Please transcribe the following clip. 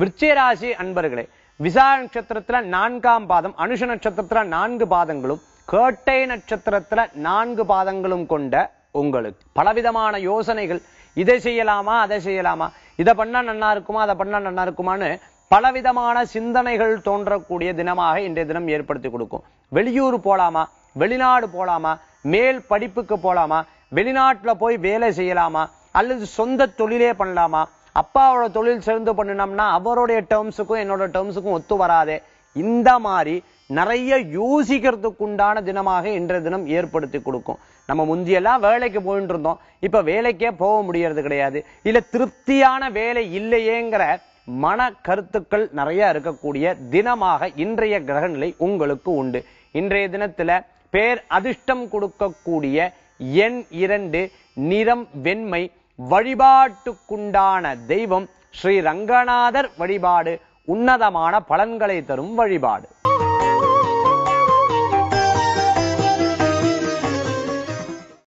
விருச்சிகராசி அன்பர்களே விசா நட்சத்திரத்துல நான்காம் பாதம் அனுஷ நட்சத்திரத்துல நான்கு பாதங்களும் கேட்டை நட்சத்திரத்துல நான்கு பாதங்களும் கொண்ட உங்களுக்கு பலவிதமான யோசனைகள் இதை செய்யலாமா அதை செய்யலாமா இதை பண்ணா நன்னா இருக்குமா அதை பண்ணா நன்னா இருக்குமான்னு பலவிதமான சிந்தனைகள் தோன்றக்கூடிய தினமாக இன்றைய தினம் ஏற்படுத்தி கொடுக்கும் வெளியூர் போலாமா வெளிநாடு போலாமா மேல் படிப்புக்கு போலாமா வெளிநாட்டில் போய் வேலை செய்யலாமா அல்லது சொந்த தொழிலே பண்ணலாமா அப்பாவோட தொழில் சேர்ந்து பண்ணினோம்னா அவருடைய டேர்ம்ஸுக்கும் என்னோட டேர்ம்ஸுக்கும் ஒத்து வராது இந்த மாதிரி நிறைய யோசிக்கிறதுக்கு உண்டான தினமாக இன்றைய தினம் ஏற்படுத்தி கொடுக்கும் நம்ம முந்தியெல்லாம் வேலைக்கு போயிட்டு இருந்தோம் இப்ப வேலைக்கே போக முடியறது கிடையாது இல்ல திருப்தியான வேலை இல்லையேங்கிற மன கருத்துக்கள் நிறைய இருக்கக்கூடிய தினமாக இன்றைய கிரகநிலை உங்களுக்கு உண்டு இன்றைய தினத்துல பேர் அதிர்ஷ்டம் கொடுக்கக்கூடிய எண் இரண்டு நிறம் வெண்மை வழிபாட்டுக்குண்டான தெய்வம் ஸ்ரீ ரங்கநாதர் வழிபாடு உன்னதமான பலன்களை தரும் வழிபாடு